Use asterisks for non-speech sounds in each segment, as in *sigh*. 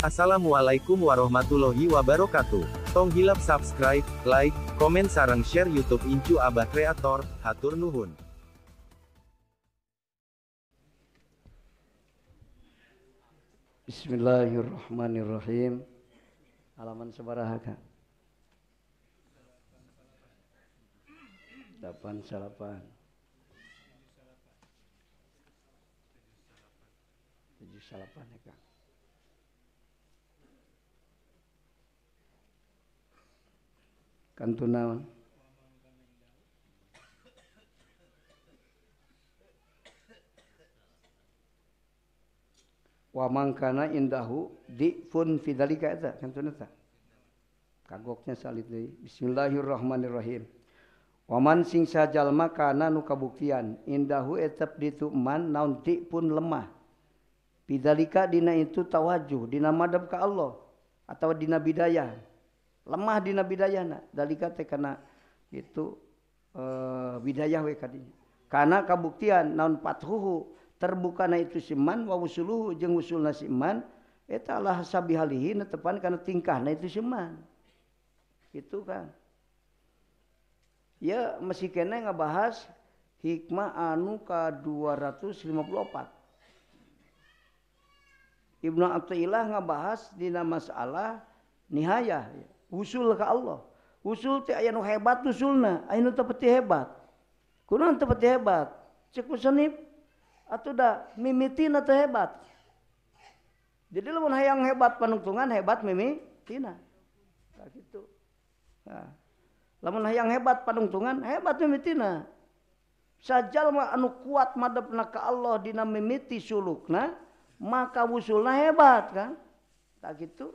Assalamualaikum warahmatullahi wabarakatuh. Tong hilap subscribe, like, komen sarang share YouTube Incu Abah Kreator. Hatur nuhun. Bismillahirrahmanirrahim. Halaman sabaraha, Kak? 88. 78 ya, Kak. kantu naon wamangkana indahu di fun fidalika eta kantuna ta kagoknya salit deui bismillahirrahmanirrahim waman sing sajalma kana nu kabuktian indahu etep ditu man naon ti pun lemah fidalika dina itu tawajuh dina madhab ka Allah atau dina bidayah di na bidayana dallika karena itu Widayah eh, WKnya karena kabuktian naon terbuka na itu siman wasul jengulmanpan karena tingkah ituman itu kan Oh ya masih ke ngebahas hikmah anuuka 254 Ibnu Abdullah ngebahas di nama masalah nihayah ya usul ke Allah usul teh aya nu hebat usulna aya nu tepeti hebat kunaon tepeti hebat cek atau atuh da mimitina teh hebat jadi lamun hayang hebat panungtungan hebat mimitina tah gitu, nah. lamun hayang hebat panungtungan hebat mimitina sajalma anu kuat madepna ka Allah dina mimiti sulukna maka usulna hebat kan tak nah, gitu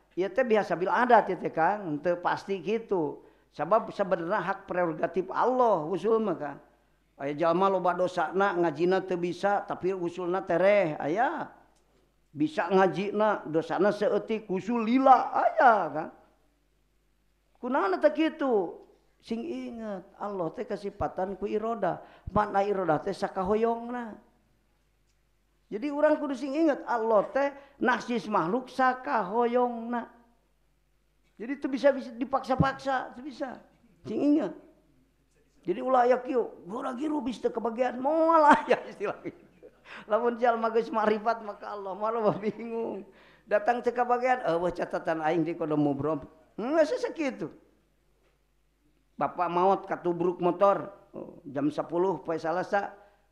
biasa bil ada ti kan pasti gitu sabab bisa berner hak prerogatif Allah usulma kan jamal lo dosak ngaji na tuh bisa tapi usulna teeh ayaah bisa ngaji na dosana seti kuulila ayaah itu sing ingat Allah teh kasihpatatan ku Iiro makna irotesakahoyongna si orang Kudus sing ingat Allah teh na makhluksakayong jadi itu bisa bisa dipaksa-paksa sea jadi uis ke maulahfat maka Allah bingung datang ceka bagian catataningbro Bapak maut katu buruk motor oh, jam 10 Pak salahsa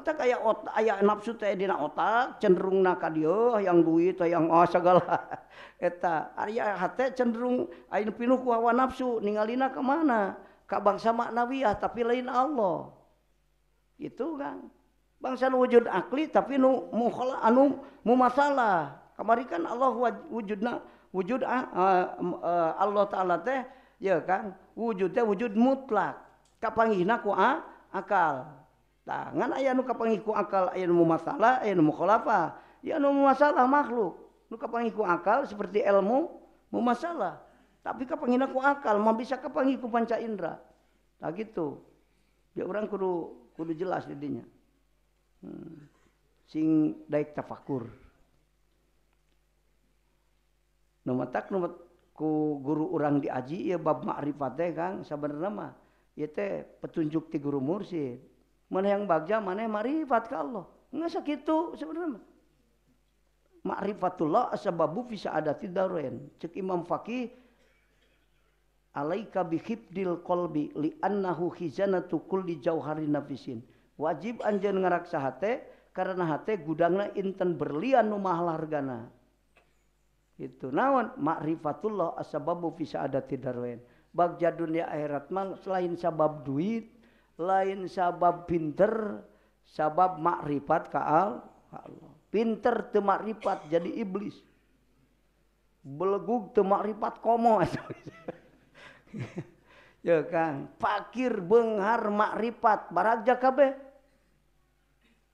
jaditak kayak otak aya nafsu teh dina otak cenderung naka dio yang duit yanggala *laughs* cenderung nafsuninglina kemana Kak bangsa nawiyah tapi lain Allah gitu kan bangsa wujud ali tapi mu anu mu masalah kemarinikan Allah wujud wujud ah, ah, eh, Allah ta'ala teh ya kan wujudnya wujud mutlak kapaninku ah, akal tangan nah, ayah nu kapangiku akal ayah nu masalah aya nu mukhalafah ya nu masalah makhluk nu kapangiku akal seperti ilmu mu masalah tapi kapangina aku akal mau bisa kapangiku panca indra nah, gitu dia ya orang kudu kudu jelas jadinya hmm. sing daik tafakur tak numat ku guru orang diaji ya bab makrifat teh Kang sabenerna mah teh petunjuk ti guru mursid yang ba maneh makrifat kalauok makrifattullah asababu ada tidakam aika qbi di jauh hari nafiin wajib Anj ngaraksaate karena gudangnya Intan berlian rumahlaha itu nawan makrifattullah asababu visa ada tiwen Bag dunia airat mang selain sabab duit itu lain sabab pinter sabab makrifat kaal Allah pinter teu makrifat jadi iblis belegug teu makrifat komo *laughs* ya kan fakir benghar makrifat baragja kabeh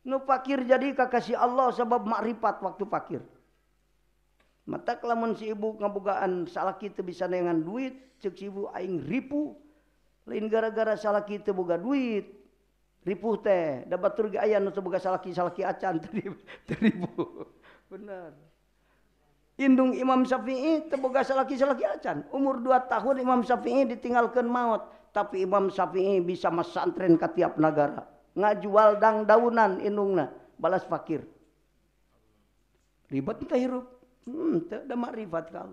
nu fakir jadi kakasih Allah sabab makrifat waktu fakir mata kelamun si ibu ngabogaan salah kita bisa dengan duit cek si ibu aing ripu, gara-gara salahki terbuka duit rip dapatga salahndung Imam Syafi'i te umur 2 tahun Imam Syafi'i ditinggalkan maut tapi Imam Syafi'i bisa masantren ke setiapap negara ngajualdangdaunan in balas fakir ribet enrukfat hmm, kalau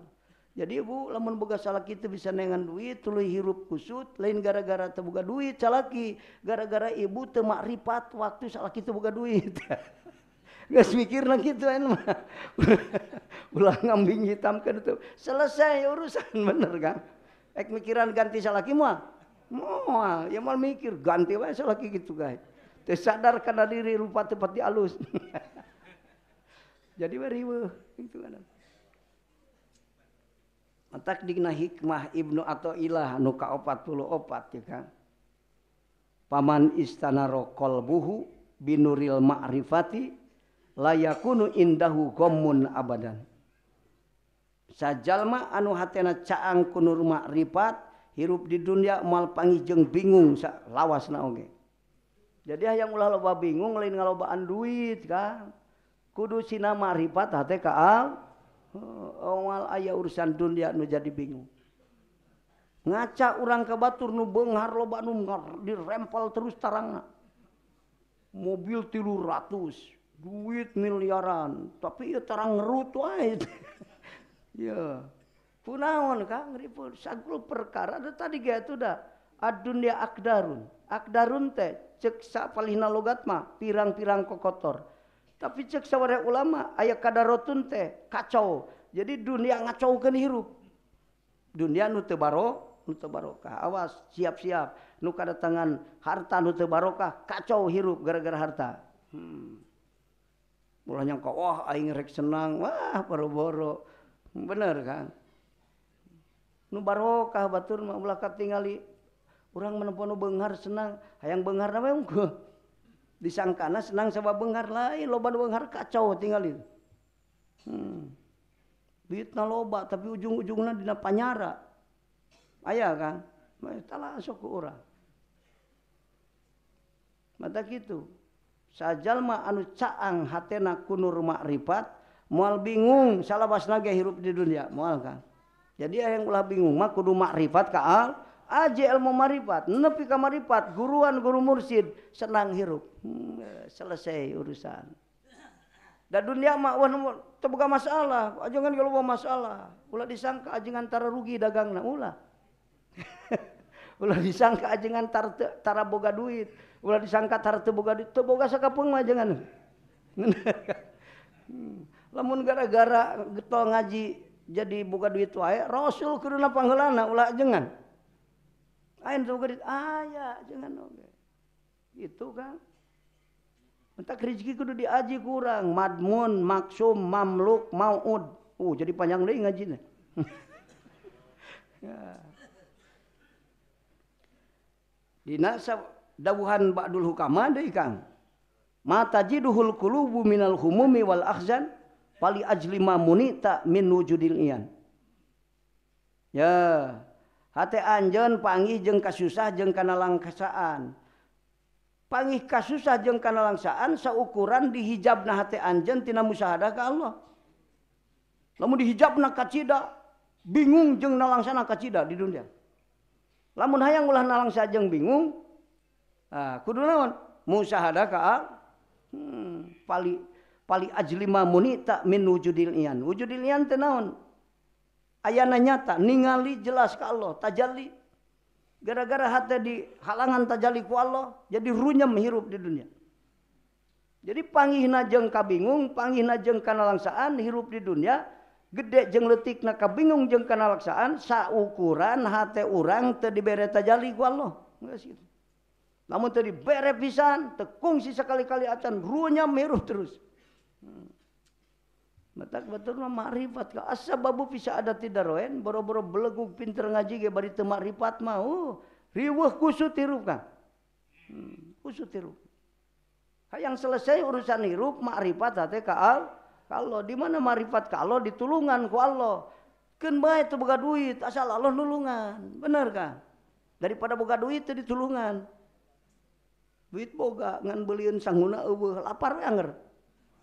jadi ibu, lamun boga salaki itu bisa nengan duit tuluy hirup kusut lain gara-gara terbuka duit salaki gara-gara ibu temak ripat waktu salaki buka duit Gak mikir lagi itu kan Ulah ngambing hitam kan itu. Selesai ya urusan *laughs* bener kan. Ek mikiran ganti salaki mah. Moal, ya mal mikir ganti wae salaki gitu guys. Teu sadar karena diri rupa tepat di alus. *laughs* Jadi beri itu kan. tak digna hikmah Ibnu atau lah numukaopat opat ya Paman istana rokol buhu binuril ma'rifati layak ku inmun saja anu hatangkripat hirup di dunia malpanggijeng bingung lawas nage jadi yang ulahba bingung lain kalaubaan duit Kudus sia rifat HTK al Eh, awal ayah urusan dunia Nu jadi bingung ngaca orang ke Batur nu Bengar lobaunggar dirempel terus terang mobil tidur rat duit miliaran tapi terang *laughs* punon perkara tadidarma pirang-tirang kok kotor CD kapecekk sama ulama aya kadar rotun teh kacau jadi dunia ngacau kan hiruk dunia nutebarote Baroka awas siap-siap nu kada tangan harta nute barkah kacau hirup gara-gara hartanya hmm. engkarek senang Wah-boro bener kan nubarokah tinggal kurang menempuh Nu Bennggar senang ayaang Bengar nawe disangkan senang sebab Bengar lain logar kacau tinggalin hmm. loba tapi ujung-ujung Nanyara kan gitu saja ma caang hatkripat mual bingung salah bas naga hirup di dunia mual jadi aya yang lah bingung aku dumakkrifat kaal aja ilmu marifat, nepi ka marifat, guruan guru mursid, senang hirup. Hmm, selesai urusan. Dan dunia mah wan terbuka masalah, ajengan kalau masalah. Ulah disangka ajengan tara rugi dagang nak ulah. *laughs* ulah disangka ajengan tar tara boga duit, ulah disangka tara teu boga duit, teu boga sakapeung mah ajengan. *laughs* Hmm, lamun gara-gara getol ngaji jadi boga duit wae, Rasul kuduna pangheulana ulah ajengan. Ayan doga aya jangan oge. Oh, gitu kan. Entah rezeki kudu diaji kurang. Madmun, maksum, mamluk, maud. Uh, jadi panjang deh nih. *laughs* ya. nasa dawuhan ba'dul hukama deui Kang. Matajiduhul kulubu minal humumi wal akhzan pali ajlima munita min wujudil iyan. Ya, hati Anjen pangih jeng kasusah jeng kana langkasaan pangih kasusah jeng kana langsaan saukuran dihijabna hati Anjen tina musahadaka Allah lamun dihijabna kacida bingung jeng nalangsana kacida di dunia lamun hayang ulah nalangsa jeng bingung ah kudu naon musahadah ka hmm, pali pali ajlima munita min wujudil ian wujudil ian tenaon na nyata ningali jelas kalau tajali gara-garahati di halangan tajjaali ku Allah jadiruhnya menghirup di dunia Hai jadi pangina jengka bingung pangina jengkana langsaan hirup di dunia gede jengletik naka bingung jeng ke laksaan saukuran H orang tadi bere tajali gua Allah namun tadi bere pisan tekung sisa sekali-kali atanruhnya meu terus hmm. Matak betul na makrifat ka. Asa babu bisa ada tidaroen, boro-boro beleguk pinter ngaji ge bari teu makrifat mah. Uh, riweuh kusut hirup kan. Hmm, kusut hirup. Hayang selesai urusan hirup makrifat hate ka al. Kalau di mana makrifat kalau ditulungan ku Allah. Keun bae teu boga duit, asal Allah nulungan. Bener kan? Daripada boga duit teu ditulungan. Duit boga ngan beulieun sanguna eueuh, lapar anger. Ya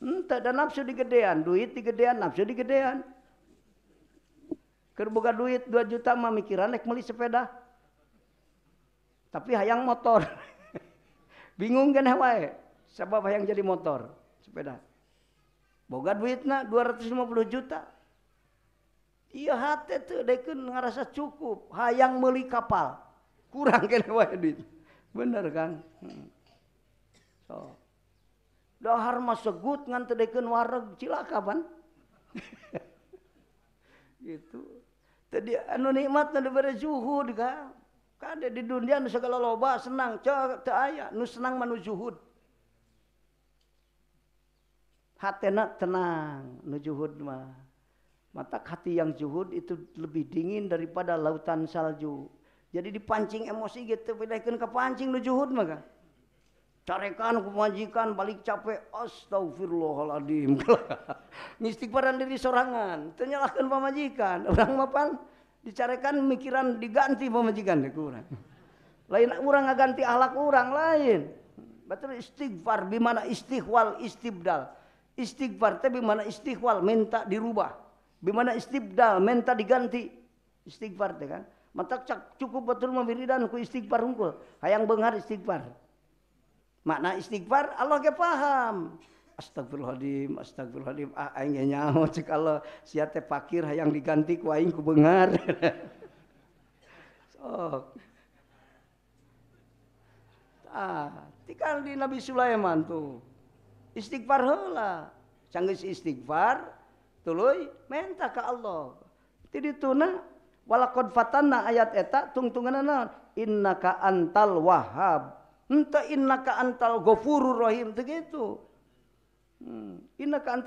Entah ada nafsu di gedean, duit di gedean, nafsu di gedean. Kerbuka duit 2 juta mah mikiran naik beli sepeda. Tapi hayang motor. *laughs* Bingung kan wae. Sebab hayang jadi motor, sepeda. Boga duitna 250 juta. Iya hati tuh Dekun ngerasa cukup, hayang beli kapal. Kurang kan wae duit. Bener kan? Hmm. So dahar mah segut ngan tedekeun wareg cilaka ban *laughs* gitu tadi anu nikmat nu diberi zuhud ka kada di dunia nu segala loba senang cek teu aya nu senang manu zuhud hatena tenang nu zuhud mah mata hati yang zuhud itu lebih dingin daripada lautan salju jadi dipancing emosi gitu pindahkeun ke pancing nu zuhud mah carekan kumajikan balik capek astagfirullahaladzim ngistighfaran *laughs* diri sorangan ternyalahkan pamajikan orang mapan dicarekan mikiran diganti pamajikan kurang lain orang ganti ahlak orang lain betul istighfar bimana istighwal istibdal istighfar teh bimana istighwal minta dirubah bimana istibdal minta diganti istighfar teh kan mata cukup betul memiridan ku istighfar unggul hayang benghar istighfar makna istighfar Allah pahamtag fa digantikugar di Nabi Sula man istighfar canggi istighfar menta ke Allah ti tunwalakhofatatan ayat-eta tuntungan innaakatal wahab inna antal gofurrohim itu hmm, kan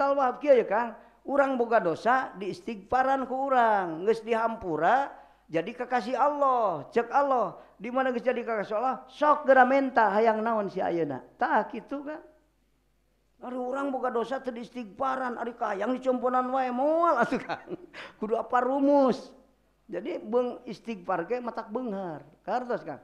u buka dosa di istighfarn ke kurang nges di Hampura jadi kekasih Allah cek Allah di mana jadi kakasi Allah sogera menta hayang naon si tak itu lalu orang buka dosa tadiighfarn A yangnan wa kudu apa rumus jadi Bang istighfar kayak mata Bengar ke atas kank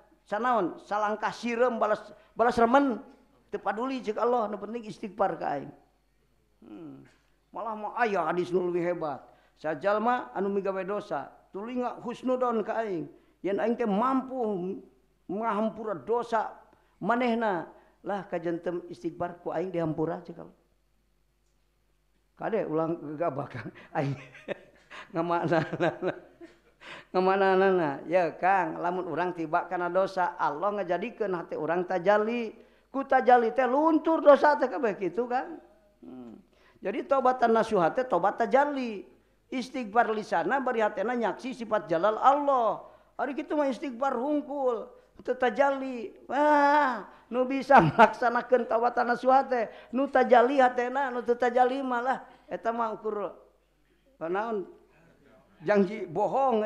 77 naon salahngka sirem balas balas remen te paduli Allahnik istighbar hmm, malah mau ayaah hadis nuwi hebat sajajallma anuwe dosa tuling khusnud ka mampuhampura dosa manehna lah kajan tem istighbarkuing dipur aja kalau Hai kadek ulang gab *laughs* jika kemanana ya Ka la orang tiba karena dosa Allah nggak jadikan hati orang tajali kutajli teh luntur dosa ke itu kan hmm. jadi tobat tanah Suhat tobatajli istighbarlisana barihatina nyaaksi sifat jalal Allah hari itu mau istighbar hungkultajali Wah nu bisamaksanaken *laughs* tawa tanah Suate nu tajalihatitajlimalah maukur mana untuk bohong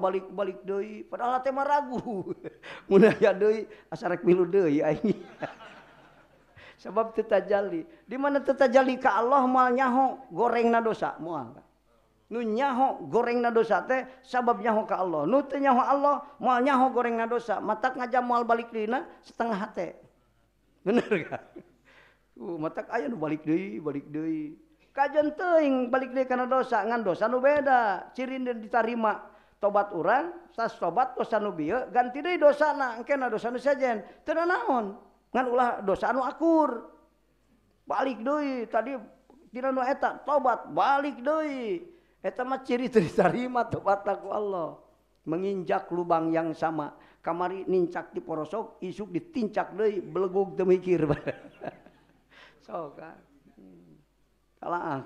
balik-balik Doi padahal tema ragubabli *laughs* *laughs* di mana jali ka Allah mal nyahong goreng na dosanya gorenga teh sababnya Allahnya *laughs* Allah uh, nya goreng dosa mata ngajaal balik setengahner mata aya balik balik Doi teng balik karena dosa dosa beda cirin dan ditarrima tobat uran sobat dosa nuubi ganti dosa dosakur balik Doi tadi tidakak tobat balik Doi ciririma kepadaku Allah menginjak lubang yang sama kamari nicak diorosok isuk ditincak Doi beleggu demikir *laughs* soga ah. Ah,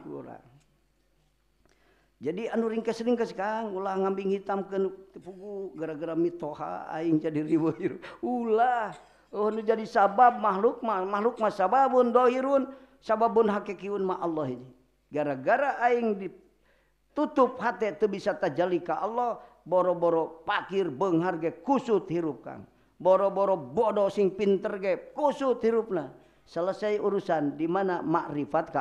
jadi an nuring sekarang u ngam hitam gara-gara mitohaing jadi ri oh jadi sabab makhluk makhlukmah sababun dhoun saun ha ki ma Allah ini gara-garaing di tutuphati itu bisa tajalilika Allah boro-boro pakir pengharga kusut hirupkan boro-boro bodoh sing pinter kusutruplah selesai urusan dimana ma'krifat ke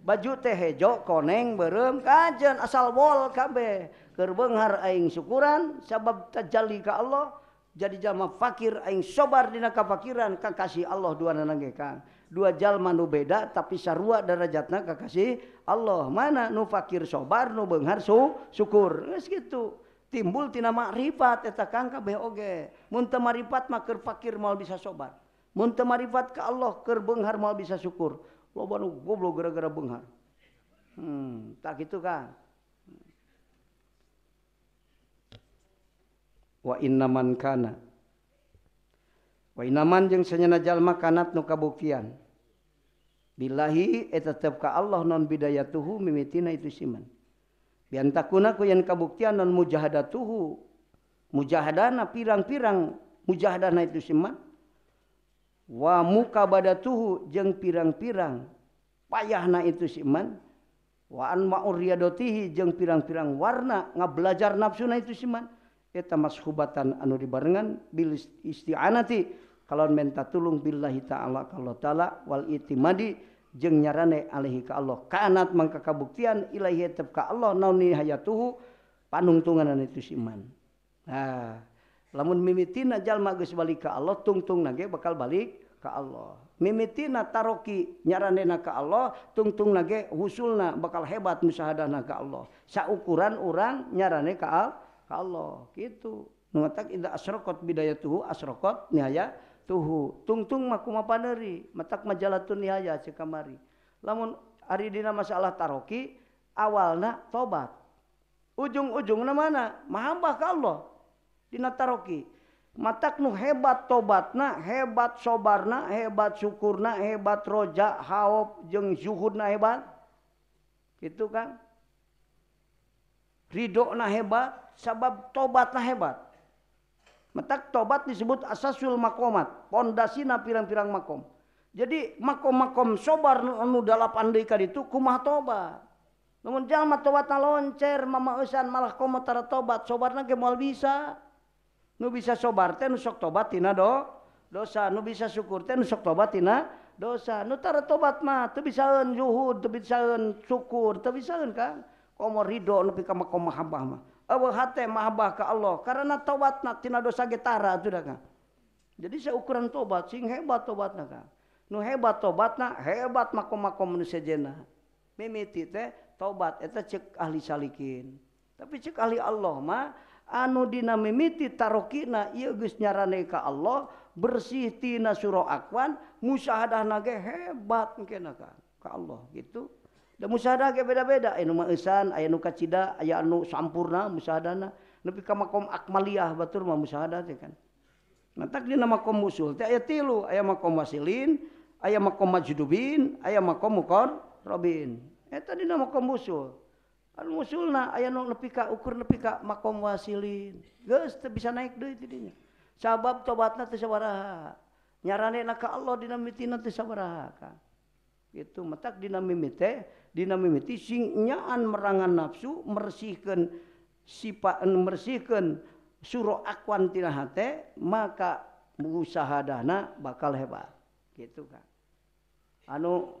6 baju teh jok koneng barem kajan asal wol kabehkerbegar aing syukuran sababtaj jali ka Allah jadi jama fakir aing sobardina ka fakiran Kakasi Allah dua naang geka dua jal man nu beda tapi saru darajat na ka kasih Allah mana nu fakir sobar nubengharsu syukur gitu timbultina ma'krifattangka BG Muarifat makar fakir mau bisa sobat Muarifat ke Allah Kerbehar mal bisa syukur. Loba nu goblok gara-gara benghar. Hmm, tak gitu kan. Wa innaman kana. Wa innaman jeung sanyana jalma kanat nu kabuktian. Bilahi eta ka Allah non bidayatuhu mimitina itu siman. Bian ku yang kabuktian non mujahadatuhu. Mujahadana pirang-pirang mujahadana itu siman muka bad tuhhu jeng pirang-pirang payah na itu Iman Waadotihi pirang-pirang warna nggak belajar nafsuuna itu simanas Hubatan anu dibarenngan bil istiaati kalau minta tulung billahhi taala Walding nyaranehi Allahatngka kabuktian Allah panungtan itu siman ha saya namun mimiti najjal magis balik ke Allah tungtung nagge bakal balik ke Allah mimiti na taoki nyaranna ke Allah tungtung nage husulna bakal hebat muahada naga Allah seaukuran orang nyarane kaal kalau gitu mengetak indah asrokot biday tuh asrokot Niya tuhhu tungtungmakuma padadiri metak majalah Niya cikamari namun Aridina masalah taoki awal na tobat ujung-ujung nama mana Mahaba Allah Di taroki. Matak nu hebat tobatna, hebat sobarna, hebat syukurna, hebat roja, haop, jeng zuhudna hebat. Gitu kan. ridho na hebat, sabab tobat tobatna hebat. Matak tobat disebut asasul makomat, pondasi na pirang-pirang makom. Jadi makom-makom sobar nu anu dalapan deui itu kumah tobat. Namun jangan jalma tobatna loncer mama esan malah komotara tobat sobarna na bisa. tinggal bisa sobat nusok tobatin do dosa nu bisa syukursok tobatin dosa nutara tobatmah tuh bisa juhud bisa syukur tapi komho Allah karena tobat dosa get jadi saya ukuran tobat sing hebat tobat nu hebattobat hebat teh tobat cek ahliikin tapi cek ahli Allah mah anudinaamiiti ta na nyaraneka Allah bersihti nas suroakwan musahada na hebat Ka Allah gitu dan musa beda-bedasan aya numukada aya anu sampurna musadadana Na ka ma akmaliyaah batul muahada kantak di nama musul aya tilu ayalin aya ma judu bin aya ma q Robin di nama musul musul aya ukur was bisa naik sa tobat nyaran enak Allah dinamiti nanti itutak dinamnyaan merangan nafsu mesihkan sipa mesihkan suro awantina maka berusaha dana bakal hebat gitu kan anu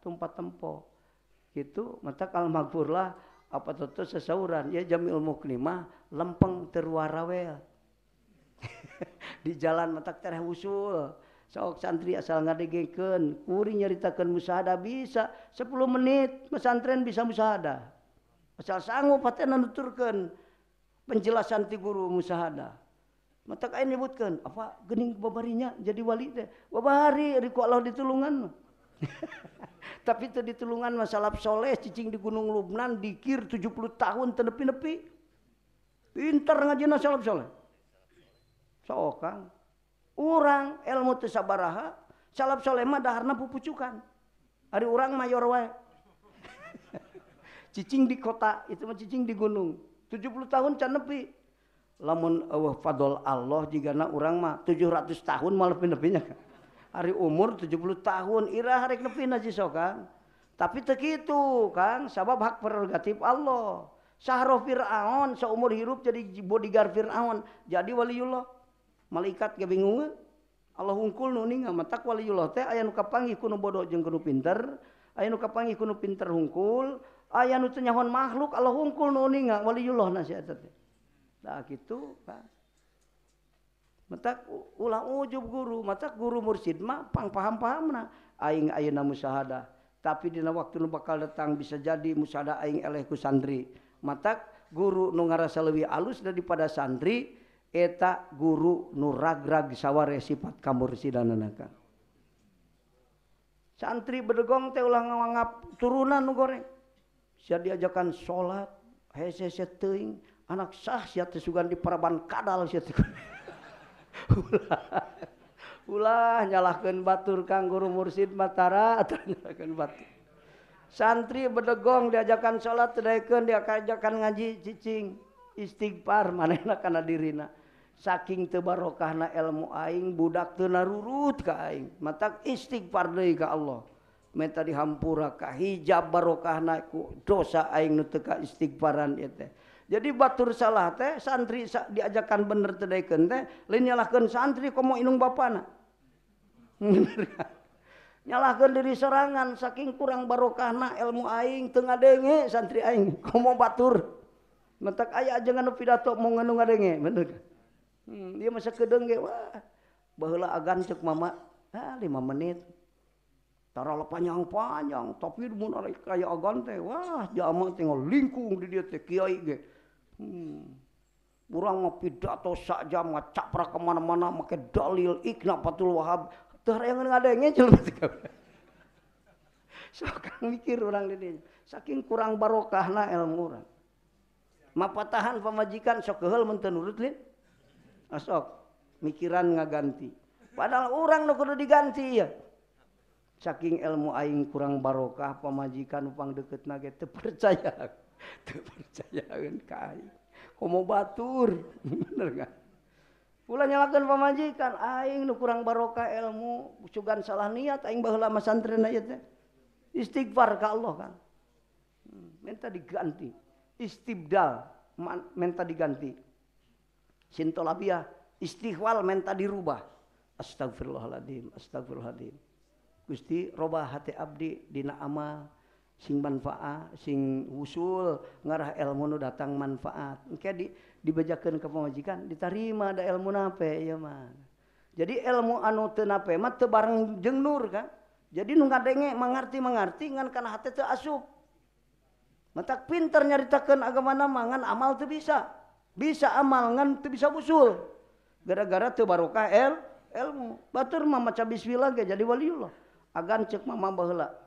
tumpa tempo gitu mata almakburlah apatete sesauran ya Jamilmu kenimah lempeng terwara well *laughs* di jalan mata ter usul sook santri asal ngadegeken kuri nyaritakan musaahada bisa 10 menit pesantren bisa musaahada asal sanggu patenturken penjelasan ti guru musaahada matanyebutkan apainginya jadiwaliwab hari Riku Allah ditulunganmu *laughs* tapi tadi tullungan masalahsholeh ccing di Gunung Lubnan dikir 70 tahun terepi depi pinr ngaje salaleh soang urang elmuabaha salasholehhanakan hari urang mayor *laughs* ccing di kota itucing di Gunung 70 tahun canepi lamun Allah fa Allah juga orangmah 700 tahun malam pen denya kan hari umur 70 tahun ira hari nepi naji sokan tapi tekitu kang sabab hak prerogatif Allah Sahro Fir'aun seumur hirup jadi bodyguard Fir'aun jadi waliullah malaikat ge bingung Allah hungkul nu ninga matak waliullah teh aya nu kapanggih kuno bodoh jeung kuno pinter aya nu kapanggih kuno pinter hungkul aya nu teu makhluk Allah hungkul nu ninga waliullah na sia teh da nah, kitu kang saya ulang wujud guru mata guru mursidmahpang paham-paham aingna musahada tapi Di waktu nu bakal datang bisa jadi musaadaing eleku sanri mata guru nugara rasalewi alus daripada sanri etak guru nuragra di sawahre sifat kamu sidan anaka santri bedong teh ulang ngowangap turunan nu goreng saya di ajakan salat he anak sahsiagan di paraban kadal ha pulah Nyalahkan Batur kan guru Mursyid Matarakan batu santri bedegoong diajakan salat tedaikan dia ka ajakan ngaji ccing istighfar mana karena dirina saking tebarokah na elmu aing budak tuna rut kaing mata istighfarika Allah Meta dihampur raaka hijab barokah naiku dosa aingnutka istighfarn ya batur salah teh santri diajkan benerikan Nyalakan santri kamu in ba *laughs* Nyalakan diri serangan saking kurang barokana elmu aing tengah denge santriing *laughs* kamu mau batur men aya ajapid hmm, mama 5 ah, menittara panjang panjang tapi lingkung kurang hmm. ngopi atau nga cappra kemana-mana make dalil Ina patul Wahhab mikir orang saking kurang barokah nah elmurah mapa tahan pemajikan sohel menurut asok ah, mikiran nggak ganti padahal orang diganti ya saking elmu Aing kurang barokah pemajikan uppang deket nagetpercayakan *laughs* ca homo batur pula *laughs* Nyalakan pemajikan Aing kurang barokah ilmu bucukan salah niatren istighfar ke Allah kan hmm, minta diganti istibdal menta digantiah istighwal menta dirubah Astagfirlahladim Astafir Gusti robah hati Abdi Di ama sing manfaat sing usul ngarah ilmuno datang manfaat oke dibacakan ke penguwajikan ditarrima ada ilmu nape mana jadi ilmu antenapemat tebarng jeng Nur kan jadi nungka denge mengerti mengertian karena hati itu asuh metak pintar nyaritakan agamana mangan amal bisa bisa amalngan tuh bisa usul gara-gara tebar KL elmu Batur Ma habis wil jadiwalilah agan cek mamalak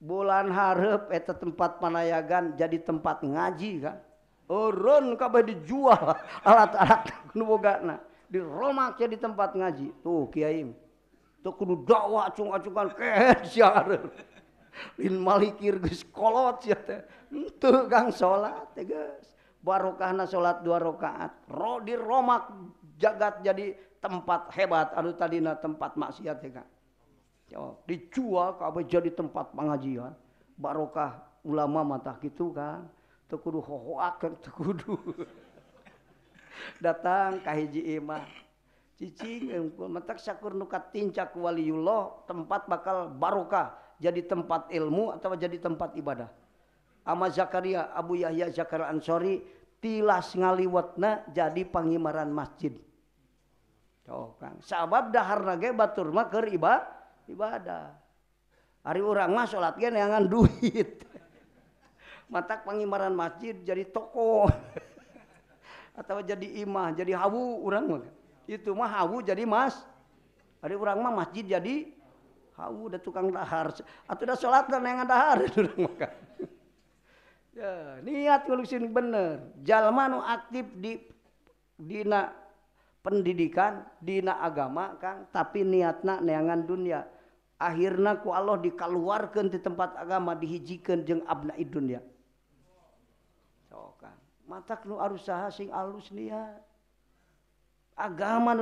bulan haep eta tempat panayagan jadi tempat ngaji kan orangkaba *laughs* di ju alat-alat di jadi tempat ngaji tuh Kyaiimwa *laughs* salat dua rakaat di Roma jagat jadi tempat hebat Aduh tadi tempat maksiat ya kan dicual ka jadi tempat pengajian Barokah ulama mata gitu kan te *laughs* datangkahjimahwali tempat bakal Barokah jadi tempat ilmu atau jadi tempat ibadah ama Zakaria Abu Yahya Zakaraansri tilas ngali wetna jadipangimaran masjid sahabat dahahar naga Batur mager iba ibadah hari orang mah sholat gen neangan duit *laughs* matak pangimaran masjid jadi toko *laughs* atau jadi imah jadi hawu orang mah itu mah hawu jadi mas hari orang mah masjid jadi hawu udah tukang dahar atau udah sholat *laughs* kan yang dahar orang makan Ya, niat ngelusin bener. Jalma nu aktif di dina pendidikan, dina agama kan, tapi niatna neangan dunia. akhirnyaku Allah dikalluarkan di tempat agama dihijikan abnaun mata a agama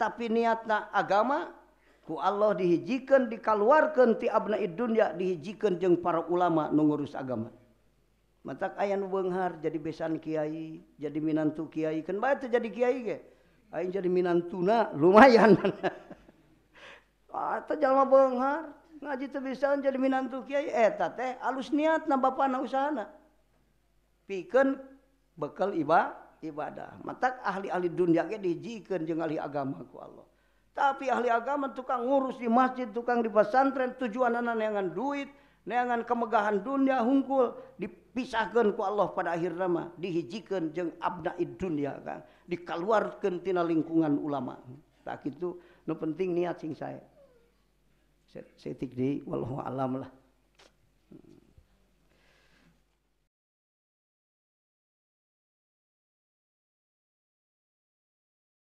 tapi niat agamaku Allah dihijikan dikalluarkan ti Abna idun ya dihijikan je para ulama ngurus agama ayam Benggar jadi besan Kyai jadi Minant Kyaiikan jadiai jadi Minantuna lumayangar *laughs* ah, ngajian jadi Min Kyai eh, teh alus niat pi bekal iba ibadah mata ahli-alli dunia dijiken je ahli agamaku Allah tapi ahli agama tukang ngurus di masjid tukang di pesantren tujuan neangan duit neangan kemegahan dunia hungkul dipan pisahkan ku Allah pada akhir nama dihijikan jeng abnaid dunia kan dikeluarkan tina lingkungan ulama tak itu no penting niat sing saya saya, saya tikdi wallahu alam lah